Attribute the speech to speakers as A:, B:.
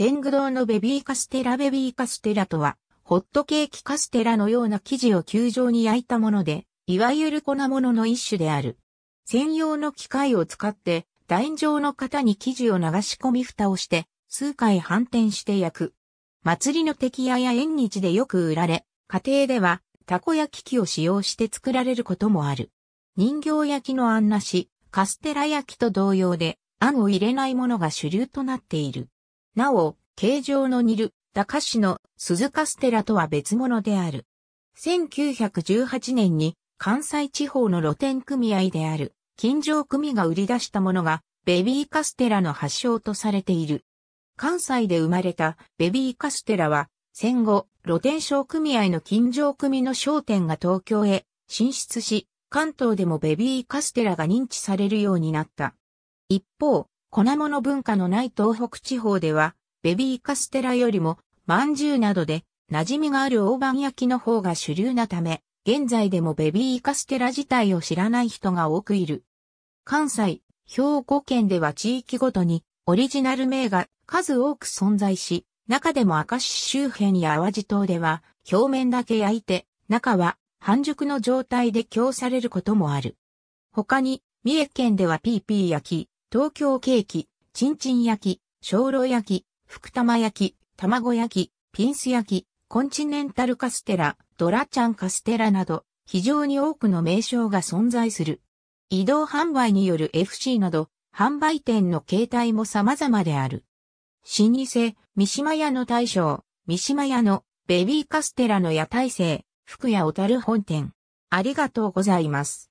A: 天狗堂のベビーカステラベビーカステラとは、ホットケーキカステラのような生地を球状に焼いたもので、いわゆる粉物の一種である。専用の機械を使って、楕円状の型に生地を流し込み蓋をして、数回反転して焼く。祭りの敵屋や縁日でよく売られ、家庭では、たこ焼き器を使用して作られることもある。人形焼きのあんなし、カステラ焼きと同様で、あんを入れないものが主流となっている。なお、形状の似る、ダカ市の鈴カステラとは別物である。1918年に関西地方の露店組合である、金城組が売り出したものが、ベビーカステラの発祥とされている。関西で生まれたベビーカステラは、戦後、露天商組合の金城組の商店が東京へ進出し、関東でもベビーカステラが認知されるようになった。一方、粉物文化のない東北地方では、ベビーカステラよりも、まんじゅうなどで、馴染みがある大判焼きの方が主流なため、現在でもベビーカステラ自体を知らない人が多くいる。関西、兵庫県では地域ごとに、オリジナル名が数多く存在し、中でも明石周辺や淡路島では、表面だけ焼いて、中は半熟の状態で供されることもある。他に、三重県ではピーピー焼き、東京ケーキ、ちんちん焼き、小炉焼き、福玉焼き、卵焼き、ピンス焼き、コンチネンタルカステラ、ドラちゃんカステラなど、非常に多くの名称が存在する。移動販売による FC など、販売店の形態も様々である。老舗、三島屋の大将、三島屋のベビーカステラの屋台生、福屋小樽本店。ありがとうございます。